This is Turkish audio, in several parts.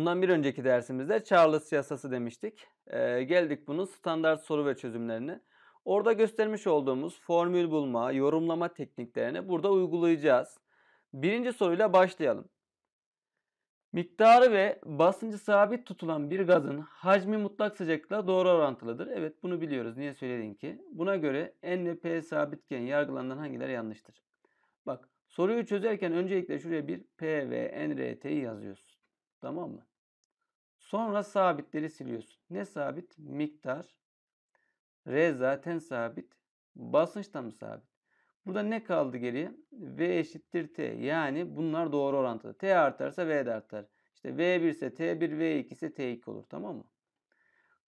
Bundan bir önceki dersimizde Charles yasası demiştik. Ee, geldik bunun standart soru ve çözümlerini. Orada göstermiş olduğumuz formül bulma, yorumlama tekniklerini burada uygulayacağız. Birinci soruyla başlayalım. Miktarı ve basıncı sabit tutulan bir gazın hacmi mutlak sıcaklıkla doğru orantılıdır. Evet bunu biliyoruz. Niye söyledin ki? Buna göre N ve P sabitken yargılanan hangileri yanlıştır? Bak soruyu çözerken öncelikle şuraya bir P ve NRT'yi yazıyorsun. Tamam mı? Sonra sabitleri siliyorsun. Ne sabit? Miktar. R zaten sabit. Basınç da mı sabit? Burada ne kaldı geriye? V eşittir T. Yani bunlar doğru orantılı. T artarsa V de artar. İşte V1 ise T1, V2 ise T2 olur. Tamam mı?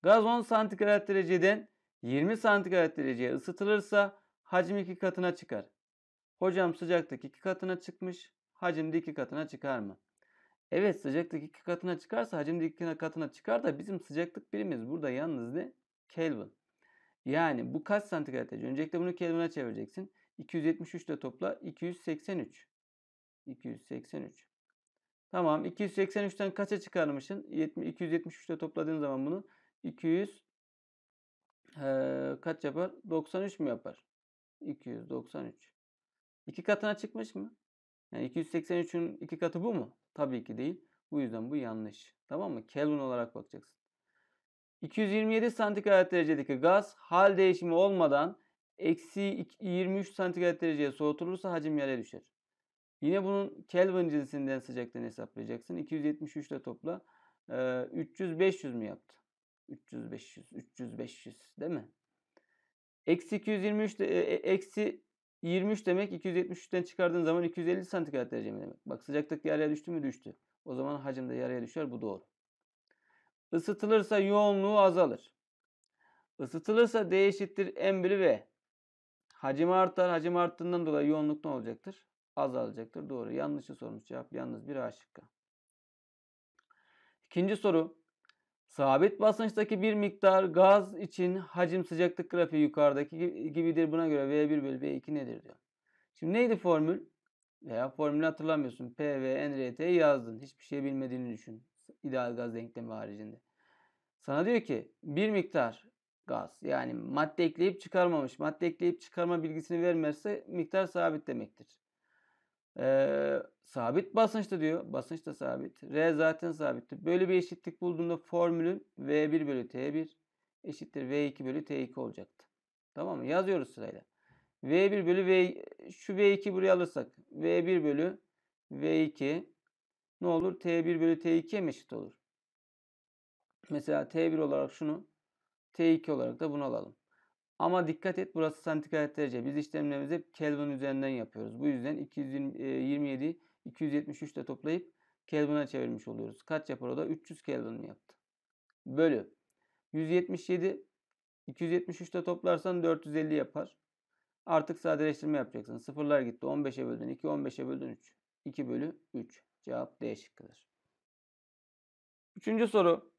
Gaz 10 santigrat dereceden 20 santigrat dereceye ısıtılırsa hacim 2 katına çıkar. Hocam sıcaklık 2 katına çıkmış. Hacim de 2 katına çıkar mı? Evet sıcaklık iki katına çıkarsa hacim de iki katına çıkar da bizim sıcaklık birimiz burada yalnız ne? Kelvin. Yani bu kaç santigrat derece? Öncelikle bunu Kelvin'e çevireceksin. 273 ile topla 283. 283. Tamam 283'ten kaça çıkarmışsın? 273 ile topladığın zaman bunu 200 ee, kaç yapar? 93 mü yapar? 293. İki katına çıkmış mı? Yani 283'ün iki katı bu mu? Tabii ki değil. Bu yüzden bu yanlış. Tamam mı? Kelvin olarak bakacaksın. 227 santigrat derecedeki gaz hal değişimi olmadan eksi 23 santigrat dereceye soğutulursa hacim yere düşer. Yine bunun Kelvin cinsinden sıcaklığını hesaplayacaksın. 273 ile topla. 300-500 ee, mü yaptı? 300-500, 300-500 değil mi? Eksi 223 de, e, e, eksi 23 demek 273'ten çıkardığın zaman 250 santigrat derece mi demek? Bak sıcaklık yarıya düştü mü düştü. O zaman hacim de yarıya düşer bu doğru. Isıtılırsa yoğunluğu azalır. Isıtılırsa D eşittir M 1 ve Hacim artar. Hacim arttığından dolayı yoğunluk ne olacaktır? Azalacaktır. Doğru. Yanlışı sormuş cevap. Yalnız bir A şıkkı. İkinci soru. Sabit basınçtaki bir miktar gaz için hacim sıcaklık grafiği yukarıdaki gibidir. Buna göre V1 bölü V2 nedir diyor. Şimdi neydi formül? Veya formülü hatırlamıyorsun. P ve NRT'yi yazdın. Hiçbir şey bilmediğini düşün. İdeal gaz denklemi haricinde. Sana diyor ki bir miktar gaz yani madde ekleyip çıkarmamış. Madde ekleyip çıkarma bilgisini vermezse miktar sabit demektir. E, sabit basınçta diyor. Basınç da sabit. R zaten sabitti. Böyle bir eşitlik bulduğumda formülün V1 bölü T1 eşittir V2 bölü T2 olacaktı. Tamam mı? Yazıyoruz sırayla. V1 bölü V şu V2 buraya alırsak V1 bölü V2 ne olur? T1 bölü T2'ye eşit olur? Mesela T1 olarak şunu T2 olarak da bunu alalım. Ama dikkat et burası santigrat derece. Biz işlemlerimizi hep Kelvin üzerinden yapıyoruz. Bu yüzden 227 273 e, de toplayıp Kelvin'e çevirmiş oluyoruz. Kaç yapar o da? 300 Kelvin yaptı. Bölü 177 273'te toplarsan 450 yapar. Artık sadeleştirme yapacaksın. Sıfırlar gitti. 15'e böldün 2, 15'e böldün 3. 2 bölü 3. Cevap D şıkkıdır. Üçüncü soru.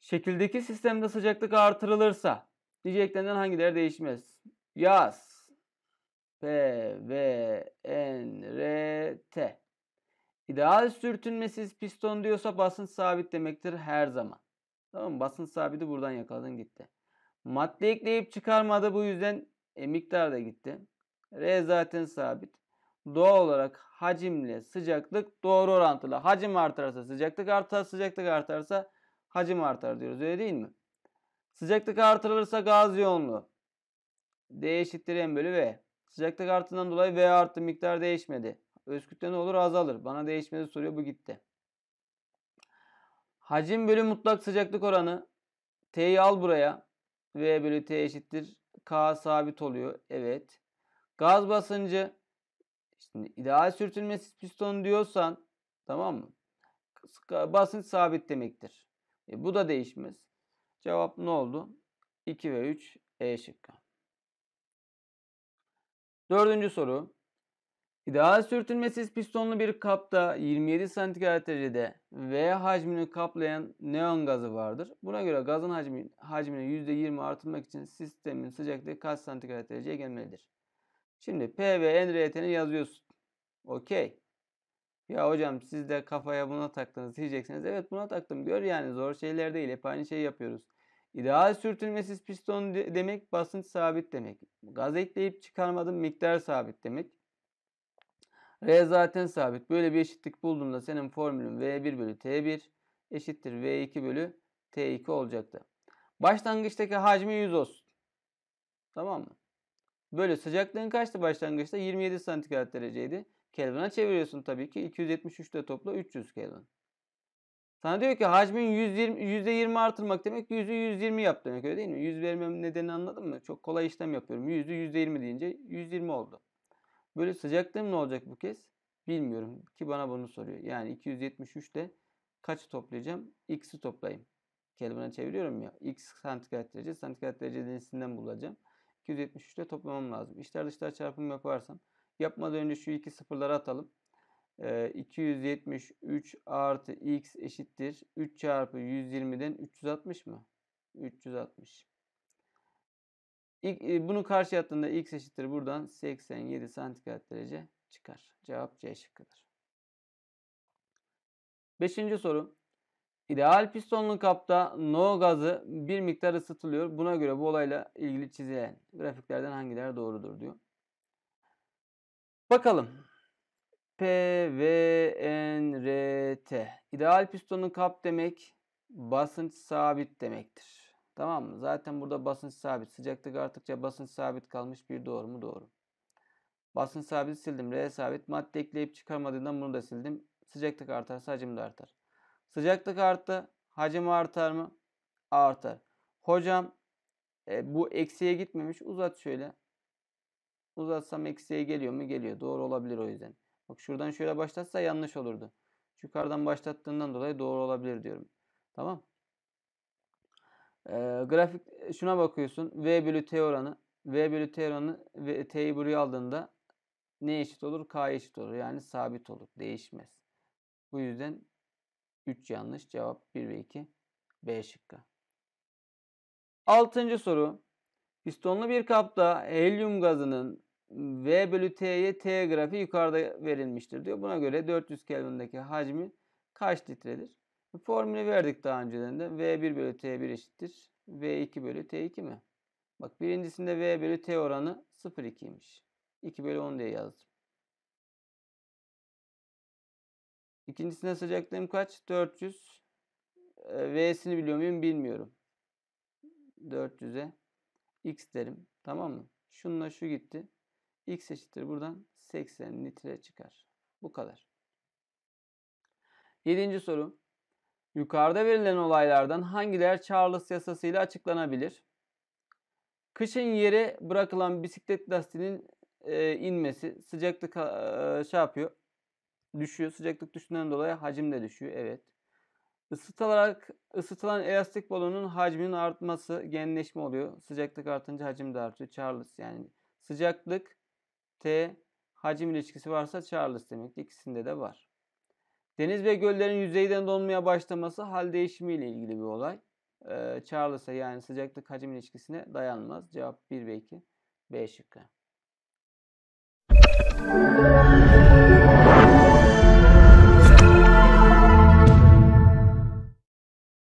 Şekildeki sistemde sıcaklık artırılırsa Nice eklemden hangileri değişmez? Yaz. P, V, N, R, T. İdeal sürtünmesiz piston diyorsa basınç sabit demektir her zaman. Tamam mı? Basınç sabiti buradan yakaladın gitti. Madde ekleyip çıkarmadı bu yüzden e, miktar da gitti. R zaten sabit. Doğal olarak hacimle sıcaklık doğru orantılı. Hacim artarsa sıcaklık artar, sıcaklık artarsa hacim artar diyoruz öyle değil mi? Sıcaklık artırılırsa gaz yoğunluğu. D eşittir M bölü V. Sıcaklık artından dolayı V arttı miktar değişmedi. Öz kütle ne olur azalır. Bana değişmedi soruyor bu gitti. Hacim bölü mutlak sıcaklık oranı. T'yi al buraya. V bölü T eşittir. K sabit oluyor. Evet. Gaz basıncı. Şimdi ideal sürtünmesiz piston diyorsan tamam mı? Basınç sabit demektir. E, bu da değişmez. Cevap ne oldu? 2 ve 3 E şıkkı. Dördüncü soru. İdeal sürtünmesiz pistonlu bir kapta 27 santigrat derecede V hacmini kaplayan neon gazı vardır. Buna göre gazın hacmi, hacmini %20 artırmak için sistemin sıcaklığı kaç santigrat dereceye gelmelidir? Şimdi P ve N RT'ni yazıyorsun. Okey. Ya hocam siz de kafaya buna taktınız diyeceksiniz. Evet buna taktım. Gör yani zor şeyler değil. Hep aynı şeyi yapıyoruz. İdeal sürtünmesiz piston de demek basınç sabit demek. Gaz ekleyip çıkarmadım miktar sabit demek. R zaten sabit. Böyle bir eşitlik bulduğumda senin formülün V1 bölü T1 eşittir V2 bölü T2 olacaktı. Başlangıçtaki hacmi 100 olsun. Tamam mı? Böyle sıcaklığın kaçtı başlangıçta? 27 santigrat dereceydi. Kelvin'a çeviriyorsun tabii ki. 273 ile topla 300 Kelvin. Sana diyor ki hacmin 120, %20 artırmak demek %120 120 yap demek öyle değil mi? Yüz vermem nedenini anladın mı? Çok kolay işlem yapıyorum. %100'ü %20 deyince 120 oldu. Böyle sıcaklığım ne olacak bu kez? Bilmiyorum ki bana bunu soruyor. Yani 273'te de kaç toplayacağım? X'i toplayayım. Kelvine çeviriyorum ya. X santigrat derece. Santigrat derece denesinden bulacağım. 273'te toplamam lazım. İşler dışlar çarpım yaparsam. Yapmadan önce şu iki sıfırları atalım. 273 artı x eşittir. 3 çarpı 120'den 360 mı? 360. Bunu karşı attığında x eşittir buradan 87 santigrat derece çıkar. Cevap C şıkkıdır. Beşinci soru. İdeal pistonlu kapta no gazı bir miktar ısıtılıyor. Buna göre bu olayla ilgili çizilen grafiklerden hangileri doğrudur diyor. Bakalım. PVNRT. İdeal pistonun kap demek basınç sabit demektir. Tamam mı? Zaten burada basınç sabit. Sıcaklık arttıkça basınç sabit kalmış. Bir doğru mu? Doğru. Basınç sabit sildim. R sabit. Madde ekleyip çıkarmadığından bunu da sildim. Sıcaklık artarsa hacim de artar. Sıcaklık arttı. Hacim artar mı? Artar. Hocam e, bu eksiye gitmemiş. Uzat şöyle. Uzatsam eksiye geliyor mu? Geliyor. Doğru olabilir o yüzden. Bak şuradan şöyle başlatsa yanlış olurdu. Yukarıdan başlattığından dolayı doğru olabilir diyorum. Tamam. Ee, grafik e, şuna bakıyorsun. V bölü T oranı. V bölü T oranı ve T'yi buraya aldığında ne eşit olur? K eşit olur. Yani sabit olur. Değişmez. Bu yüzden 3 yanlış. Cevap 1 ve 2. B şıkkı. Altıncı soru. Pistonlu bir kapta helyum gazının V bölü T'ye T grafiği yukarıda verilmiştir diyor. Buna göre 400 Kelvin'deki hacmi kaç litredir? Formülü verdik daha önceden de. V1 bölü T1 eşittir. V2 bölü T2 mi? Bak birincisinde V bölü T oranı 0,2'ymiş. 2 bölü 10 diye yazdım. İkincisinde sıcaklığım kaç? 400. E, V'sini biliyor muyum? Bilmiyorum. 400'e X derim. Tamam mı? Şununla şu gitti x eşittir buradan 80 litre çıkar. Bu kadar. Yedinci soru. Yukarıda verilen olaylardan hangiler Charles Yasası ile açıklanabilir? Kışın yere bırakılan bisiklet lastiğinin e, inmesi sıcaklık e, şey yapıyor. Düşüyor. Sıcaklık düştüğünden dolayı hacim de düşüyor. Evet. Isıtılarak ısıtılan elastik balonun hacminin artması genleşme oluyor. Sıcaklık artınca hacim de artıyor. Charles yani sıcaklık T hacim ilişkisi varsa Charles demek İkisinde de var. Deniz ve göllerin yüzeyden donmaya başlaması hal değişimi ile ilgili bir olay. Ee, Charles'a yani sıcaklık hacim ilişkisine dayanmaz. Cevap 1 ve 2. B şıkkı.